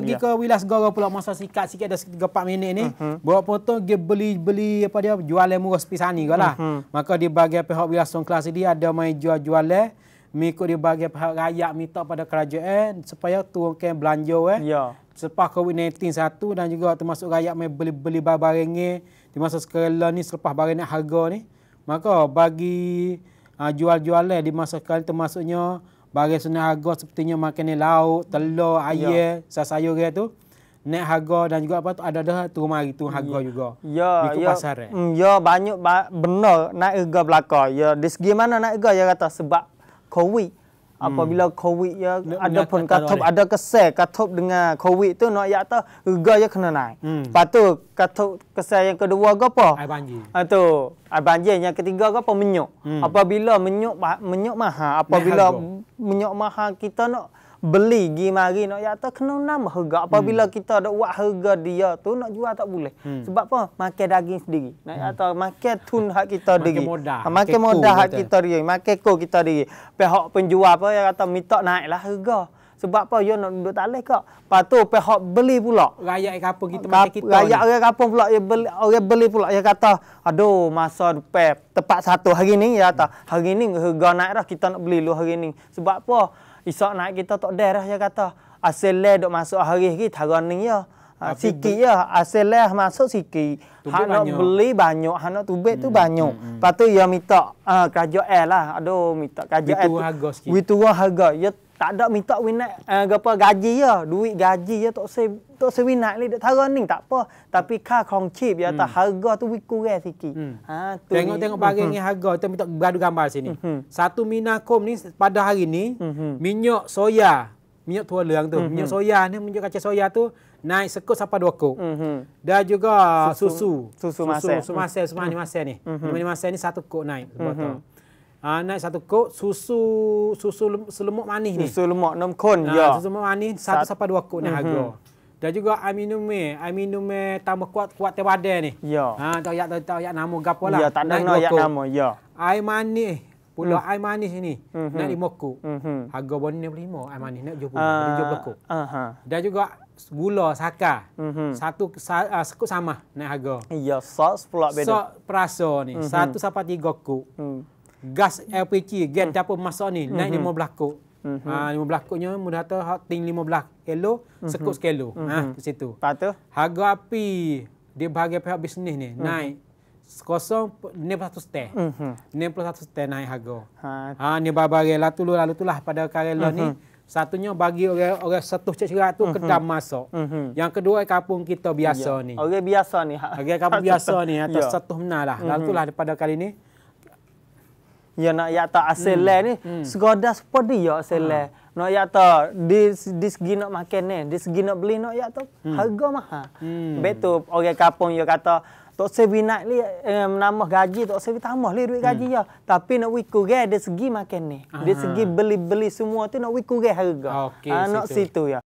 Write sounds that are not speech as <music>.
pergi ke Wilas Goro pula masa sikat sikit ada 3 4 minit ni. Uh-huh. Berapa tu dia beli beli apa dia jual yang murah sepi sani lah. Uh-huh. Maka di bahagian pihak Wilas kelas ini ada mai jual jual eh Miko di bahagian pihak rakyat minta pada kerajaan supaya turunkan belanja eh. Ya. Selepas COVID-19 satu dan juga termasuk rakyat mai beli-beli barang-barang di masa sekarang ni selepas barang harga ni. Maka bagi uh, ah, jual-jualan eh di masa sekarang termasuknya bagi senang harga sepertinya makan ni lauk, telur, ya. air, yeah. sayur-sayur dia tu naik harga dan juga apa tu ada dah tu mari tu harga yeah. juga. Ya, yeah, ya. pasar eh. Mm, ya, banyak ba benar nak harga belaka. Ya, di segi mana nak harga ya kata sebab Covid apabila hmm. covid ya ada pun katup ada kesal katup dengan covid tu nak ya tu harga ya kena naik. Hmm. Patu katup kesal yang kedua ke apa? Air banjir. Ha tu, air banjir yang ketiga ke apa menyuk. Hmm. Apabila menyuk menyuk mahal, apabila menyuk mahal kita nak beli gi mari nak ya tu kena nama harga apabila hmm. kita ada buat harga dia tu nak jual tak boleh hmm. sebab apa makan daging sendiri nak ya hmm. makan tun hak kita diri ha, makan modal hak kita diri makan ko kita diri pihak penjual apa yang kata minta naiklah harga sebab apa dia nak duduk tak leh kak lepas pihak beli pula rakyat kampung kita makan kita rakyat orang kampung pula dia beli orang beli pula dia kata aduh masa depan tepat satu hari ni ya kata hari ni harga naik dah kita nak beli lu hari ni sebab apa Isak naik kita tak ada lah, dia kata. Asal le dok masuk hari ni, tarah ni ya. Ah, sikit ya, asal leh masuk sikit. Hana beli banyak, hana nak tubik tu hmm, banyak. Hmm, hmm. Patu ya mitak tu, dia minta uh, kerajaan lah. Aduh, minta kerajaan. Witu harga sikit. Witu harga. Ya, tak ada minta winat uh, apa gaji ya duit gaji ya tak se tak se winat ni tak ni tak apa tapi kah kong chip ya hmm. tak harga tu wi kurang sikit hmm. ha tu tengok tengok bagi hmm. ni harga kita minta beradu gambar sini hmm. satu minakom ni pada hari ni hmm. minyak soya minyak tua leang tu hmm. minyak soya ni minyak kacang soya tu naik sekut sampai dua kok. Mm -hmm. Dan juga susu. Susu masak. Susu masak, susu masak, masak hmm. ni. Mm -hmm. masak ni satu kok naik. Mm -hmm. Ah naik satu kok susu susu selemak manis ni. Susu lemak enam kon ha, ya. Susu selemak manis satu Sat sampai dua kok ni mhm. harga. Mm -hmm. Dan juga aminum eh aminum eh tambah kuat kuat teh badan ni. Ya. Ha tak ayat tak ayat nama gapo lah. Ya tak ada ayat nama ya. Air manis pula hmm. air manis ni mm -hmm. nak lima kok. Mm -hmm. Harga bonnya lima air manis nak jumpa uh, jumpa kok. Dan juga gula saka. Mm -hmm. Satu sa, uh, sekut sama naik harga. Ya sos pula beda. Sos perasa ni mm -hmm. satu sampai tiga kok. Mm gas LPG, gas hmm. apa masa ni naik hmm. lima belas kok. Hmm. Ha, lima belas 15 koknya mudah tu ting lima belas kilo hmm. sekok sekilo. Ha, hmm. Ha ke situ. Patu harga api di bahagian pihak bisnes ni hmm. naik kosong ni satu teh. Hmm. Ni satu teh naik harga. Ha, ha ni babare lah tu lalu tu lah pada karela hmm. ni. Satunya bagi orang-orang satu cerah tu kedam masuk. Mm-hmm. Yang kedua kampung kita biasa yeah. ni. Orang biasa ni. Orang kampung <laughs> biasa ni atau yeah. satu menalah. Lalu lah daripada kali ni ya nak yakta asal hmm. ni hmm. segoda sepedi ya asal uh. Hmm. nak yakta di di segi nak makan ni di segi nak beli nak yakta hmm. harga mahal hmm. betul orang kapung ya kata tok sewi nak li eh, gaji tok sewi tambah li duit gaji hmm. ya tapi nak wi kurang di segi makan ni di ah. segi beli-beli semua tu nak wi kurang harga okay, ah, nak situ ya